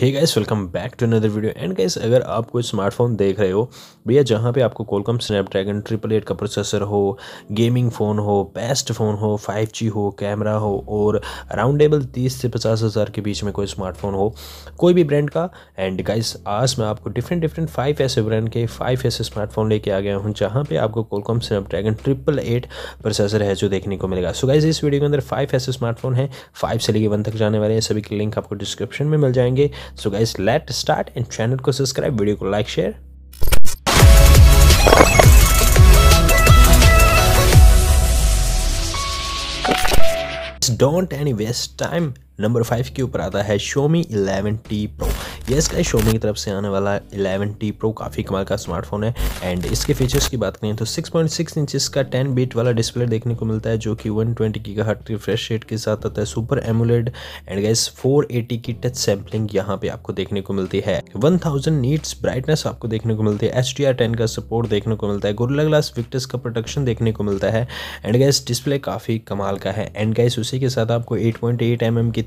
ठीक guys welcome back to another video and guys अगर आप कोई स्मार्टफोन देख रहे हो भैया जहाँ पे आपको कोलकम स्नैपड्रैगन ट्रिपल एट का प्रोसेसर हो गेमिंग फ़ोन हो बेस्ट फ़ोन हो 5G हो कैमरा हो और अराउंडेबल 30 से पचास हज़ार के बीच में कोई स्मार्टफोन हो कोई भी ब्रांड का एंड गाइस आज मैं आपको डिफरेंट डिफरेंट फाइव ऐसे ब्रांड के फाइव ऐसे स्मार्टफोन लेके आ गया हूँ जहाँ पर आपको Qualcomm Snapdragon triple eight processor है जो देखने को मिलेगा सो गाइज इस वीडियो के अंदर फाइव ऐसे स्मार्टफोन है फाइव से लेके वन तक जाने वाले हैं सभी के लिंक आपको डिस्क्रिप्शन में मिल जाएंगे so guys let start and channel को सब्सक्राइब वीडियो को like share don't any waste time number five के ऊपर आता है Xiaomi eleven T Pro yes का शोमी की तरफ से आने वाला 11T Pro काफ़ी कमाल का स्मार्टफोन है एंड इसके फीचर्स की बात करें तो 6.6 इंचेस का 10 बीट वाला डिस्प्ले देखने को मिलता है जो कि 120 ट्वेंटी की रिफ्रेश रेट के साथ आता है सुपर एमुलेट एंड गैस 480 की टच सैम्पलिंग यहाँ पे आपको देखने को मिलती है 1000 थाउजेंड नीट्स ब्राइटनेस आपको देखने को मिलती है एच टेन का सपोर्ट देखने को मिलता है गुरला ग्लास विक्टस का प्रोटेक्शन देखने को मिलता है एंड गैस डिस्प्ले काफ़ी कमाल का है एंड गैस उसी के साथ आपको एट पॉइंट mm की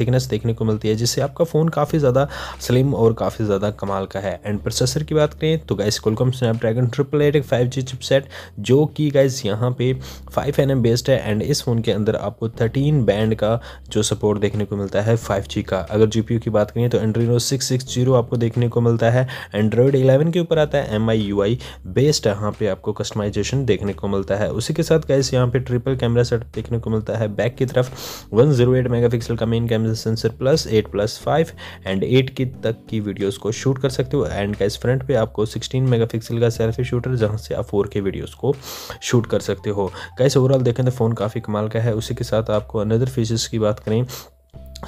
थिकनेस देखने को मिलती है जिससे आपका फ़ोन काफ़ी ज़्यादा स्लिम और काफ़ी ज़्यादा कमाल का है एंड प्रोसेसर की बात करें तो guys snap Snapdragon triple eight five G set जो कि गाइस यहाँ पे फाइव एन एम बेस्ड है एंड इस फ़ोन के अंदर आपको थर्टीन बैंड का जो सपोर्ट देखने को मिलता है फाइव जी का अगर जी पी यू की बात करें तो एंड्रीनो सिक्स सिक्स जीरो आपको देखने को मिलता है एंड्रॉयड इलेवन के ऊपर आता है M I U I based यहाँ पर आपको कस्टमाइजेशन देखने को मिलता है उसी के साथ गाइस यहाँ पे ट्रिपल कैमरा सेट देखने को मिलता है बैक की तरफ one zero eight mega pixel का main camera sensor plus eight plus five and eight की मिनट तक की वीडियोस को शूट कर सकते हो एंड का इस फ्रंट पे आपको 16 मेगापिक्सल का सेल्फी शूटर जहां से आप 4K वीडियोस को शूट कर सकते हो कैसे ओवरऑल देखें तो फ़ोन काफ़ी कमाल का है उसी के साथ आपको अनदर फीचर्स की बात करें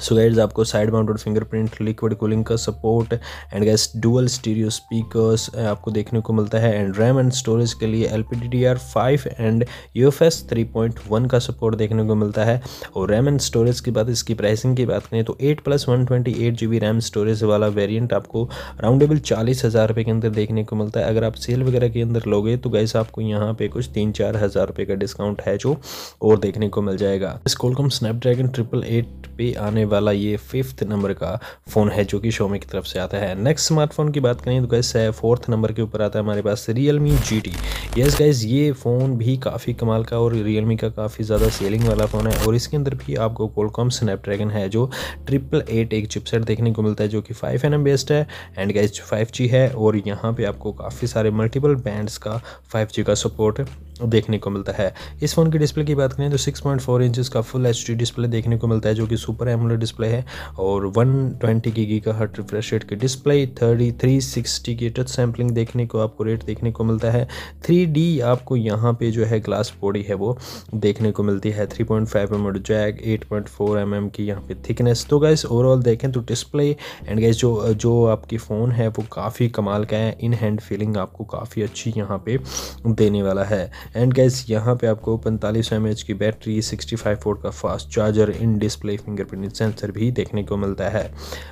सो गाइज आपको side mounted fingerprint liquid cooling का support and guys dual stereo speakers आपको देखने को मिलता है एंड रैम एंड स्टोरेज के लिए L P D D R five and U F S three point one का सपोर्ट देखने को मिलता है और रैम एंड स्टोरेज की बात इसकी प्राइसिंग की बात करें तो eight plus one twenty eight G B RAM storage वाला वेरियंट आपको राउंडेबल चालीस हज़ार रुपये के अंदर देखने को मिलता है अगर आप सेल वगैरह के अंदर लोगे तो गैस आपको यहाँ पे कुछ तीन चार हज़ार रुपये का डिस्काउंट है जो और देखने को मिल जाएगा इस कोलकॉम स्नैपड्रैगन ट्रिपल एट पे आने वाला ये फिफ्थ नंबर का फ़ोन है जो कि शोमी की तरफ से आता है नेक्स्ट स्मार्टफोन की बात करें तो गैस है फोर्थ नंबर के ऊपर आता है हमारे पास real me G T yes guys ये फ़ोन भी काफ़ी कमाल का और रियल मी का काफ़ी ज़्यादा सेलिंग वाला फ़ोन है और इसके अंदर भी आपको कोलकॉम स्नैपड्रैगन है जो ट्रिपल एट एक चिपसेट देखने को मिलता है जो कि फाइव एन एम बेस्ड है एंड गैस फाइव जी है और यहाँ पर आपको काफ़ी सारे मल्टीपल बैंड्स का फाइव जी का सपोर्ट देखने को मिलता है इस फ़ोन की डिस्प्ले की बात करें तो 6.4 पॉइंट का फुल एच डिस्प्ले देखने को मिलता है जो कि सुपर एमोलेड डिस्प्ले है और 120 ट्वेंटी की गी का हट रिफ्रेश रेट की डिस्प्ले थर्टी थ्री सिक्सटी की टच सैम्पलिंग देखने को आपको रेट देखने को मिलता है थ्री आपको यहाँ पर जो है ग्लास बॉडी है वो देखने को मिलती है three point mm jack eight point mm की यहाँ पे थिकनेस तो गैस ओवरऑल देखें तो डिस्प्ले एंड गैस जो जो आपकी फ़ोन है वो काफ़ी कमाल का है इन हैंड फीलिंग आपको काफ़ी अच्छी यहाँ पर देने वाला है एंड गैस यहाँ पे आपको पैंतालीस एम की बैटरी 65 फाइव फोर्ट का fast charger in display fingerprint sensor भी देखने को मिलता है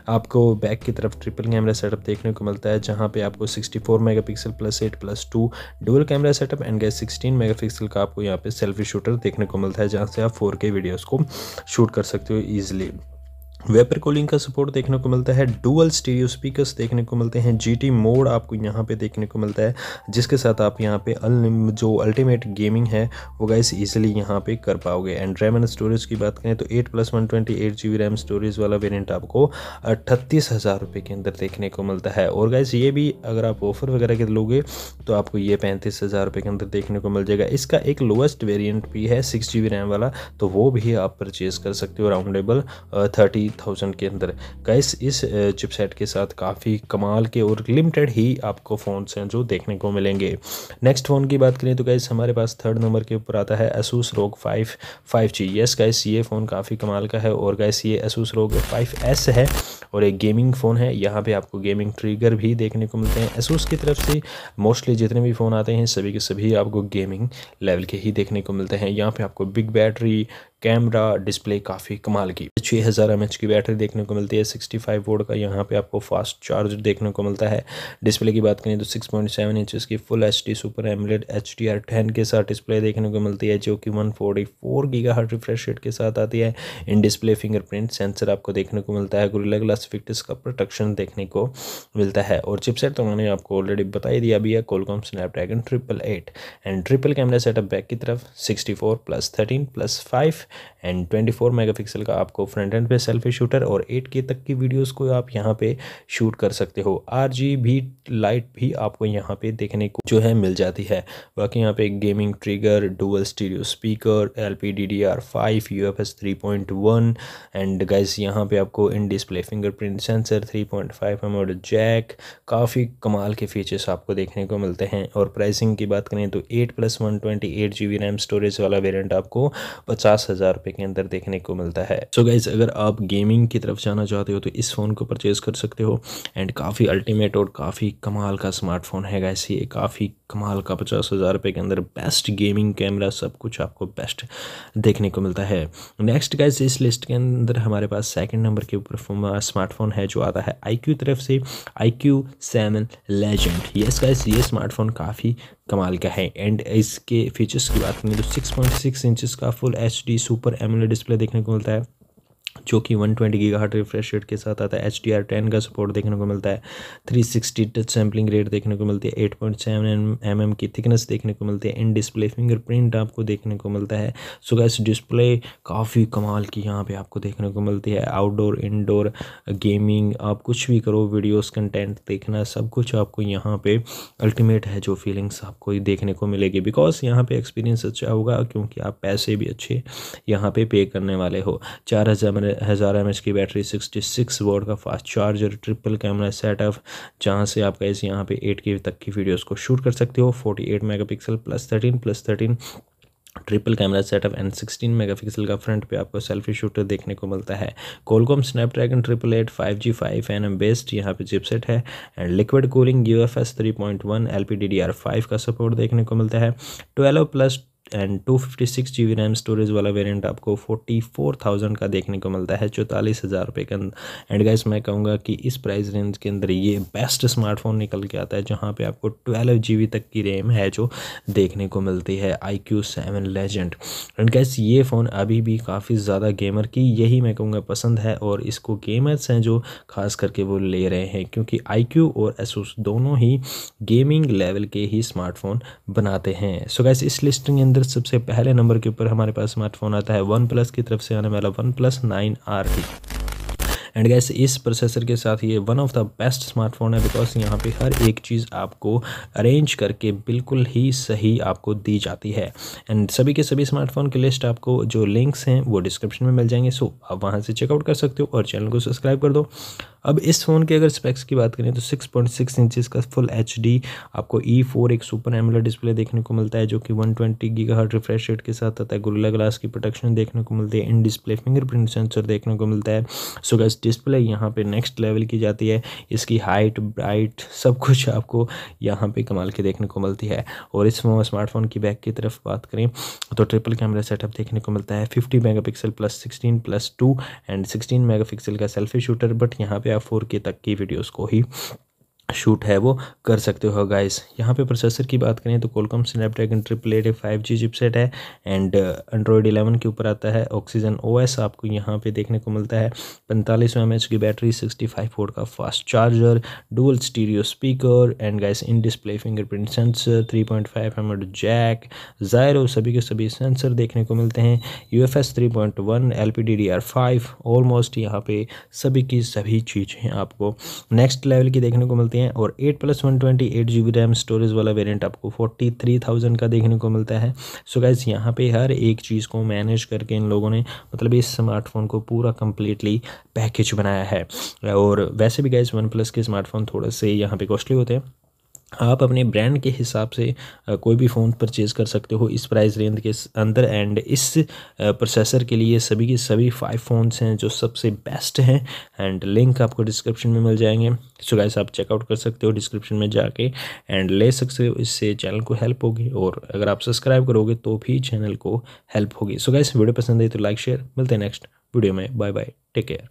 आपको बैक की तरफ ट्रिपल कैमरा सेटअप देखने को मिलता है जहाँ पे आपको 64 pixel plus eight plus two dual camera setup and guys 16 pixel का आपको यहाँ पे सेल्फी शूटर देखने को मिलता है जहाँ से आप के वीडियोस को शूट कर सकते हो ईजिली वेपर कूलिंग का सपोर्ट देखने को मिलता है डुअल स्टीरियो स्पीकर्स देखने को मिलते हैं जीटी मोड आपको यहाँ पे देखने को मिलता है जिसके साथ आप यहाँ पे अल जो अल्टीमेट गेमिंग है वो गैस इजीली यहाँ पे कर पाओगे एंड रैम एंड स्टोरेज की बात करें तो 8 plus one twenty RAM storage वाला वेरियंट आपको अट्ठतीस हज़ार रुपये के अंदर देखने को मिलता है और गैस ये भी अगर आप ऑफर वगैरह के लोगे तो आपको ये पैंतीस हज़ार रुपये के अंदर देखने को मिल जाएगा इसका एक लोएस्ट वेरियंट भी है सिक्स जी रैम वाला तो वो भी आप परचेज़ कर सकते हो राउंडेबल थर्टी थाउजेंड के अंदर गैस इस चिपसेट के साथ काफ़ी कमाल के और लिमिटेड ही आपको फ़ोन्स हैं जो देखने को मिलेंगे नेक्स्ट फ़ोन की बात करें तो गैस हमारे पास थर्ड नंबर के ऊपर आता है Asus ROG five five G yes guys ये फ़ोन काफ़ी कमाल का है और गैस ये एसूस रोग फाइव एस है और एक गेमिंग फ़ोन है यहाँ पर आपको गेमिंग ट्रिगर भी देखने को मिलते हैं एसूस की तरफ से मोस्टली जितने भी फ़ोन आते हैं सभी के सभी आपको गेमिंग लेवल के ही देखने को मिलते हैं यहाँ पर आपको बिग बैटरी कैमरा डिस्प्ले काफ़ी कमाल की छः हज़ार एम की बैटरी देखने को मिलती है सिक्सटी फाइव वोट का यहाँ पे आपको फास्ट चार्ज देखने को मिलता है डिस्प्ले की बात करें तो सिक्स पॉइंट सेवन इंच की full H D super AMOLED H D R ten के साथ डिस्प्ले देखने को मिलती है जो कि one forty four giga hertz refresh rate के साथ आती है इन डिस्प्ले फिंगरप्रिंट सेंसर आपको देखने को मिलता है गुरिल्ला ग्लास फिक्टिस का प्रोटेक्शन देखने को मिलता है और चिपसेट तो मैंने आपको ऑलरेडी बताई दिया भी है Qualcomm Snapdragon triple eight and triple camera setup back की तरफ sixty four plus thirteen plus five and 24 megapixel का आपको फ्रंट एंड पे सेल्फी शूटर और 8K तक की वीडियोस को आप यहाँ पे शूट कर सकते हो आर भी लाइट भी आपको यहाँ पे देखने को जो है मिल जाती है बाकी यहाँ पे gaming trigger dual stereo speaker L P D D R five U F S three point one and guys यहाँ पे आपको in display fingerprint sensor three point five M jack काफ़ी कमाल के फीचर्स आपको देखने को मिलते हैं और प्राइसिंग की बात करें तो eight plus one twenty eight G B RAM storage वाला वेरियंट आपको पचास हज़ार हज़ार रुपए के अंदर देखने को मिलता है सो so गाइज अगर आप गेमिंग की तरफ जाना चाहते हो तो इस फ़ोन को परचेज़ कर सकते हो एंड काफ़ी अल्टीमेट और काफ़ी कमाल का स्मार्टफोन है गाइस ये काफ़ी कमाल का पचास हज़ार रुपए के अंदर बेस्ट गेमिंग कैमरा सब कुछ आपको बेस्ट देखने को मिलता है नेक्स्ट गाइज इस लिस्ट के अंदर हमारे पास सेकेंड नंबर के ऊपर स्मार्टफोन uh, है जो आता है आई तरफ से iQOO seven legend yes guys ये स्मार्टफोन काफ़ी कमाल का है एंड इसके फीचर्स की बात करें तो 6.6 इंचेस का full H D super AMOLED display देखने को मिलता है जो कि 120 ट्वेंटी हार्ट रिफ्रेश रेट के साथ आता है एच डी आर टेन का सपोर्ट देखने को मिलता है 360 सिक्सटी टच सैम्पलिंग रेट देखने को मिलती है 8.7 पॉइंट mm एम की थिकनेस देखने को मिलती है इन डिस्प्ले फिंगरप्रिंट आपको देखने को मिलता है सो गैस डिस्प्ले काफ़ी कमाल की यहाँ पे आपको देखने को मिलती है आउटडोर इनडोर गेमिंग आप कुछ भी करो वीडियोस कंटेंट देखना सब कुछ आपको यहाँ पे अल्टीमेट है जो फीलिंग्स आपको देखने को मिलेगी बिकॉज यहाँ पे एक्सपीरियंस अच्छा होगा क्योंकि आप पैसे भी अच्छे यहाँ पे पे करने वाले हो चार हज़ार हज़ार एम की बैटरी सिक्सटी सिक्स वोट का fast charger triple camera setup जहाँ से आप गैस यहाँ पे एट के तक की वीडियोस को शूट कर सकते हो forty eight mega plus thirteen plus thirteen triple camera setup and 16 megapixel का फ्रंट पे आपको सेल्फी शूटर देखने को मिलता है Qualcomm Snapdragon triple eight five G five N M best यहाँ पे चिपसेट है and liquid cooling U F S three point one L P D D R five का सपोर्ट देखने को मिलता है twelve plus and two fifty six G B RAM storage वाला variant आपको फोर्टी फोर थाउजेंड का देखने को मिलता है चौतालीस हज़ार रुपये के अंदर एंड गाइस मैं कहूँगा कि इस प्राइस रेंज के अंदर ये बेस्ट स्मार्टफोन निकल के आता है जहाँ पे आपको ट्वेल्व जी तक की रैम है जो देखने को मिलती है iQOO seven legend and guys ये फ़ोन अभी भी काफ़ी ज़्यादा गेमर की यही मैं कहूँगा पसंद है और इसको गेमर्स हैं जो खास करके वो ले रहे हैं क्योंकि आई क्यू और एसूस दोनों ही गेमिंग लेवल के ही स्मार्टफोन बनाते हैं सो so गैस इस लिस्ट के अंदर अंदर सबसे पहले नंबर के ऊपर हमारे पास स्मार्टफोन आता है वन प्लस की तरफ से आने वाला one plus nine R D and guys इस प्रोसेसर के साथ ये one of the best smartphone है बिकॉज यहाँ पे हर एक चीज़ आपको अरेंज करके बिल्कुल ही सही आपको दी जाती है एंड सभी के सभी स्मार्टफोन की लिस्ट आपको जो लिंक्स हैं वो डिस्क्रिप्शन में मिल जाएंगे सो आप वहाँ से चेकआउट कर सकते हो और चैनल को सब्सक्राइब कर दो अब इस फ़ोन के अगर स्पेक्स की बात करें तो 6.6 पॉइंट इंचज़ का फुल एच आपको ई e फोर एक सुपर एमला डिस्प्ले देखने को मिलता है जो कि वन ट्वेंटी रिफ्रेश रेट के साथ आता है गुरुला ग्लास की प्रोटेक्शन देखने को मिलती है इन डिस्प्ले फिंगरप्रिंट सेंसर देखने को मिलता है सो गैस डिस्प्ले यहाँ पे नेक्स्ट लेवल की जाती है इसकी हाइट ब्राइट सब कुछ आपको यहाँ पे कमाल के देखने को मिलती है और इस स्मार्टफोन की बैक की तरफ बात करें तो ट्रिपल कैमरा सेटअप देखने को मिलता है fifty mega plus sixteen plus two and sixteen mega का सेल्फी शूटर बट यहाँ पर आप फोर तक की वीडियोज़ को ही शूट है वो कर सकते हो गाइस यहाँ पे प्रोसेसर की बात करें तो Qualcomm Snapdragon triple eight five G chipset है एंड एंड्रॉयड इलेवन के ऊपर आता है ऑक्सीजन ओएस आपको यहाँ पे देखने को मिलता है पैंतालीस एम की बैटरी सिक्सटी फाइव फोर का fast charger dual stereo speaker and guys in display fingerprint sensor three point five M jack gyro सभी के सभी सेंसर देखने को मिलते हैं U F S three point one L P D D R five almost यहाँ पे सभी की सभी चीज़ें आपको नेक्स्ट लेवल की देखने को मिलती हैं है और eight plus one twenty eight G B RAM storage वाला वेरिएंट आपको फोर्टी थ्री थाउजेंड का देखने को मिलता है सो so गैस यहाँ पे हर एक चीज़ को मैनेज करके इन लोगों ने मतलब इस स्मार्टफोन को पूरा कम्प्लीटली पैकेज बनाया है और वैसे भी गैस वन प्लस के स्मार्टफोन थोड़े से यहाँ पर कॉस्टली होते हैं आप अपने ब्रांड के हिसाब से कोई भी फ़ोन परचेज़ कर सकते हो इस प्राइस रेंज के अंदर एंड इस प्रोसेसर के लिए सभी के सभी फाइव फ़ोन्स हैं जो सबसे बेस्ट हैं एंड लिंक आपको डिस्क्रिप्शन में मिल जाएंगे सो गाइस आप चेकआउट कर सकते हो डिस्क्रिप्शन में जाके एंड ले सकते हो इससे चैनल को हेल्प होगी और अगर आप सब्सक्राइब करोगे तो भी चैनल को हेल्प होगी सो गाइस वीडियो पसंद आई तो लाइक शेयर मिलते हैं नेक्स्ट वीडियो में बाय बाय टेक केयर